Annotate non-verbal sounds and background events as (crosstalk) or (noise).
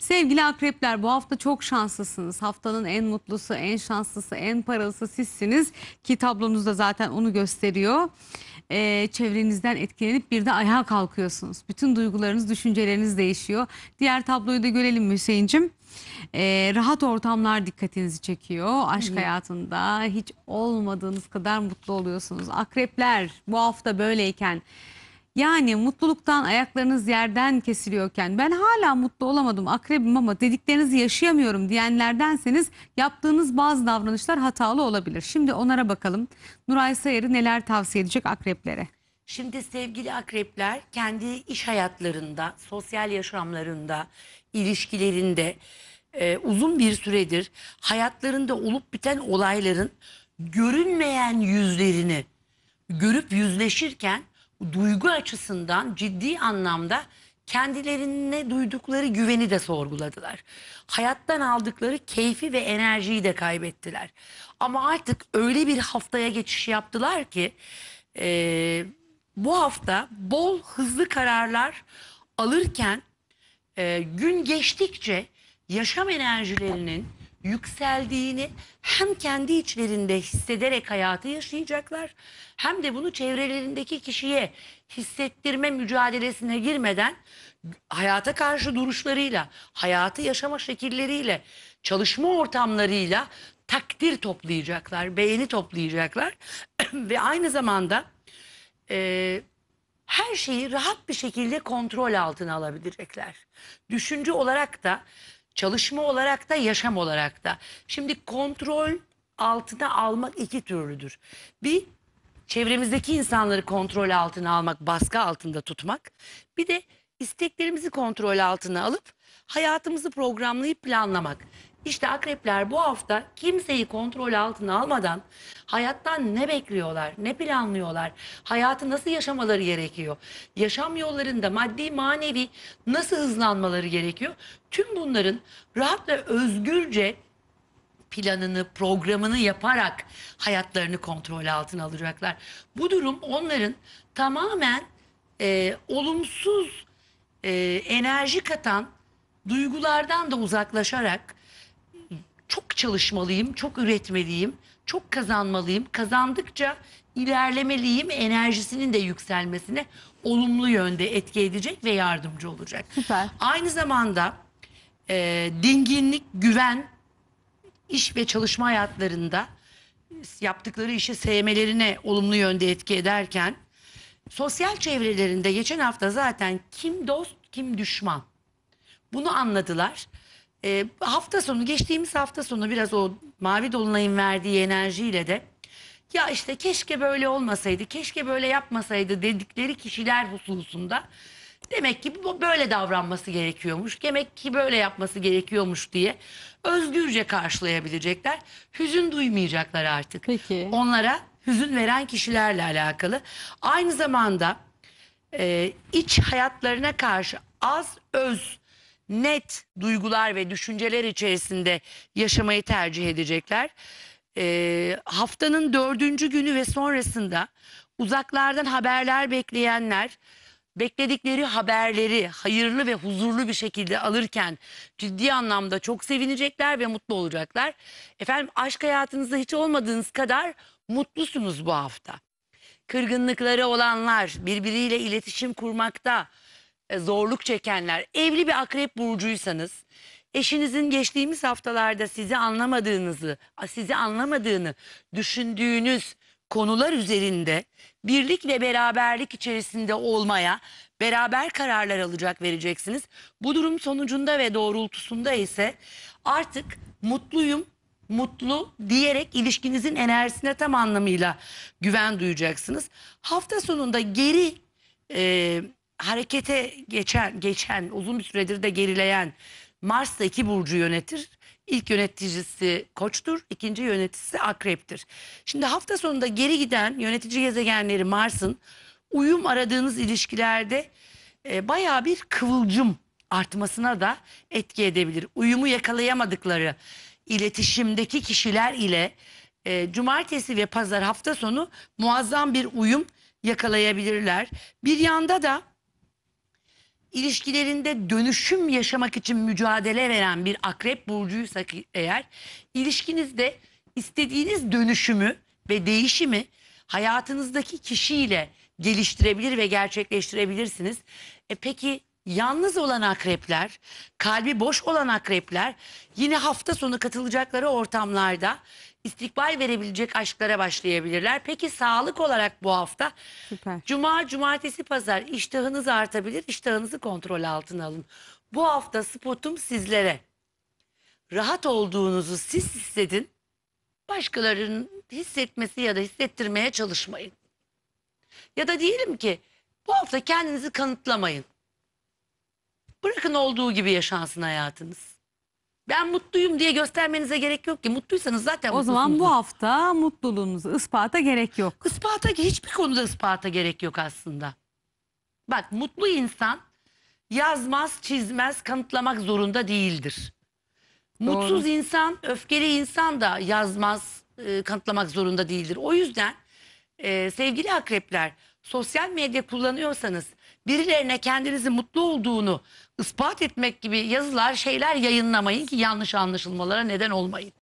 Sevgili akrepler bu hafta çok şanslısınız. Haftanın en mutlusu, en şanslısı, en paralısı sizsiniz. Ki tablonuz da zaten onu gösteriyor. Ee, çevrenizden etkilenip bir de ayağa kalkıyorsunuz. Bütün duygularınız, düşünceleriniz değişiyor. Diğer tabloyu da görelim Hüseyin'cim. Ee, rahat ortamlar dikkatinizi çekiyor. Aşk hayatında hiç olmadığınız kadar mutlu oluyorsunuz. Akrepler bu hafta böyleyken... Yani mutluluktan ayaklarınız yerden kesiliyorken ben hala mutlu olamadım akrebim ama dediklerinizi yaşayamıyorum diyenlerdenseniz yaptığınız bazı davranışlar hatalı olabilir. Şimdi onlara bakalım. Nuray Sayarı neler tavsiye edecek akreplere? Şimdi sevgili akrepler kendi iş hayatlarında, sosyal yaşamlarında, ilişkilerinde e, uzun bir süredir hayatlarında olup biten olayların görünmeyen yüzlerini görüp yüzleşirken duygu açısından ciddi anlamda kendilerine duydukları güveni de sorguladılar. Hayattan aldıkları keyfi ve enerjiyi de kaybettiler. Ama artık öyle bir haftaya geçiş yaptılar ki e, bu hafta bol hızlı kararlar alırken e, gün geçtikçe yaşam enerjilerinin yükseldiğini hem kendi içlerinde hissederek hayatı yaşayacaklar hem de bunu çevrelerindeki kişiye hissettirme mücadelesine girmeden hayata karşı duruşlarıyla, hayatı yaşama şekilleriyle, çalışma ortamlarıyla takdir toplayacaklar, beğeni toplayacaklar (clears throat) ve aynı zamanda e, her şeyi rahat bir şekilde kontrol altına alabilecekler. Düşünce olarak da Çalışma olarak da yaşam olarak da. Şimdi kontrol altına almak iki türlüdür. Bir çevremizdeki insanları kontrol altına almak, baskı altında tutmak. Bir de isteklerimizi kontrol altına alıp hayatımızı programlayıp planlamak. İşte akrepler bu hafta kimseyi kontrol altına almadan hayattan ne bekliyorlar, ne planlıyorlar, hayatı nasıl yaşamaları gerekiyor, yaşam yollarında maddi manevi nasıl hızlanmaları gerekiyor. Tüm bunların rahat ve özgürce planını, programını yaparak hayatlarını kontrol altına alacaklar. Bu durum onların tamamen e, olumsuz e, enerji katan duygulardan da uzaklaşarak çok çalışmalıyım, çok üretmeliyim, çok kazanmalıyım. Kazandıkça ilerlemeliyim, enerjisinin de yükselmesine olumlu yönde etki edecek ve yardımcı olacak. Süper. Aynı zamanda e, dinginlik, güven, iş ve çalışma hayatlarında yaptıkları işi sevmelerine olumlu yönde etki ederken sosyal çevrelerinde geçen hafta zaten kim dost kim düşman bunu anladılar e, hafta sonu geçtiğimiz hafta sonu biraz o mavi dolunayın verdiği enerjiyle de ya işte keşke böyle olmasaydı, keşke böyle yapmasaydı dedikleri kişiler hususunda demek ki bu böyle davranması gerekiyormuş, demek ki böyle yapması gerekiyormuş diye özgürce karşılayabilecekler. Hüzün duymayacaklar artık. Peki. Onlara hüzün veren kişilerle alakalı. Aynı zamanda e, iç hayatlarına karşı az öz net duygular ve düşünceler içerisinde yaşamayı tercih edecekler. E, haftanın dördüncü günü ve sonrasında uzaklardan haberler bekleyenler bekledikleri haberleri hayırlı ve huzurlu bir şekilde alırken ciddi anlamda çok sevinecekler ve mutlu olacaklar. Efendim aşk hayatınızda hiç olmadığınız kadar mutlusunuz bu hafta. Kırgınlıkları olanlar birbiriyle iletişim kurmakta, e, zorluk çekenler, evli bir akrep burcuysanız eşinizin geçtiğimiz haftalarda sizi anlamadığınızı, sizi anlamadığını düşündüğünüz konular üzerinde birlik ve beraberlik içerisinde olmaya beraber kararlar alacak vereceksiniz. Bu durum sonucunda ve doğrultusunda ise artık mutluyum, mutlu diyerek ilişkinizin enerjisine tam anlamıyla güven duyacaksınız. Hafta sonunda geri e, harekete geçen, geçen uzun bir süredir de gerileyen Mars'ta iki burcu yönetir. İlk yöneticisi koçtur, ikinci yöneticisi akreptir. Şimdi hafta sonunda geri giden yönetici gezegenleri Mars'ın uyum aradığınız ilişkilerde e, bayağı bir kıvılcım artmasına da etki edebilir. Uyumu yakalayamadıkları iletişimdeki kişiler ile e, cumartesi ve pazar hafta sonu muazzam bir uyum yakalayabilirler. Bir yanda da ilişkilerinde dönüşüm yaşamak için mücadele veren bir akrep burcuysak eğer ilişkinizde istediğiniz dönüşümü ve değişimi hayatınızdaki kişiyle geliştirebilir ve gerçekleştirebilirsiniz. E peki Yalnız olan akrepler, kalbi boş olan akrepler yine hafta sonu katılacakları ortamlarda istikbal verebilecek aşklara başlayabilirler. Peki sağlık olarak bu hafta Süper. cuma, cumartesi, pazar iştahınız artabilir, iştahınızı kontrol altına alın. Bu hafta spotum sizlere. Rahat olduğunuzu siz hissedin, başkalarının hissetmesi ya da hissettirmeye çalışmayın. Ya da diyelim ki bu hafta kendinizi kanıtlamayın. Bırakın olduğu gibi yaşansın hayatınız. Ben mutluyum diye göstermenize gerek yok ki. Mutluysanız zaten O zaman bu hafta mutluluğunuzu ispata gerek yok. Ispata, hiçbir konuda ispata gerek yok aslında. Bak mutlu insan yazmaz, çizmez, kanıtlamak zorunda değildir. Doğru. Mutsuz insan, öfkeli insan da yazmaz, e, kanıtlamak zorunda değildir. O yüzden e, sevgili akrepler sosyal medya kullanıyorsanız birilerine kendinizi mutlu olduğunu ispat etmek gibi yazılar şeyler yayınlamayın ki yanlış anlaşılmalara neden olmayın.